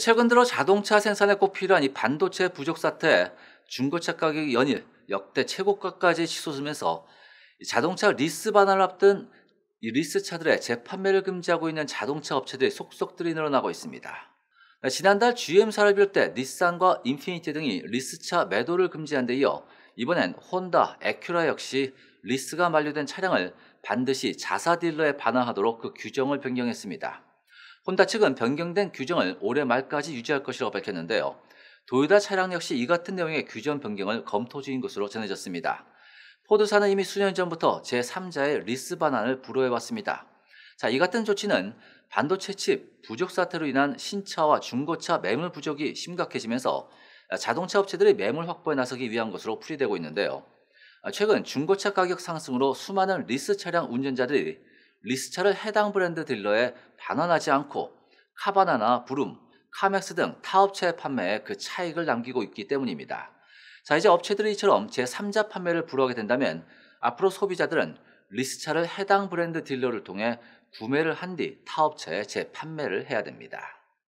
최근 들어 자동차 생산에 꼭 필요한 이 반도체 부족 사태, 중고차 가격이 연일 역대 최고가까지 치솟으면서 자동차 리스 반환을 앞둔 이 리스 차들의 재판매를 금지하고 있는 자동차 업체들이 속속들이 늘어나고 있습니다. 그러니까 지난달 GM 사 산업일 때 닛산과 인피니티 등이 리스차 매도를 금지한 데 이어 이번엔 혼다, 에큐라 역시 리스가 만료된 차량을 반드시 자사 딜러에 반환하도록 그 규정을 변경했습니다. 혼다 측은 변경된 규정을 올해 말까지 유지할 것이라고 밝혔는데요. 도요다 차량 역시 이 같은 내용의 규정 변경을 검토 중인 것으로 전해졌습니다. 포드사는 이미 수년 전부터 제3자의 리스 반환을 불허해왔습니다. 자, 이 같은 조치는 반도체 칩 부족 사태로 인한 신차와 중고차 매물 부족이 심각해지면서 자동차 업체들이 매물 확보에 나서기 위한 것으로 풀이되고 있는데요. 최근 중고차 가격 상승으로 수많은 리스 차량 운전자들이 리스차를 해당 브랜드 딜러에 반환하지 않고 카바나나 부름, 카맥스 등 타 업체의 판매에 그 차익을 남기고 있기 때문입니다. 자, 이제 업체들이 이처럼 제3자 판매를 불허하게 된다면 앞으로 소비자들은 리스차를 해당 브랜드 딜러를 통해 구매를 한 뒤 타 업체에 재판매를 해야 됩니다.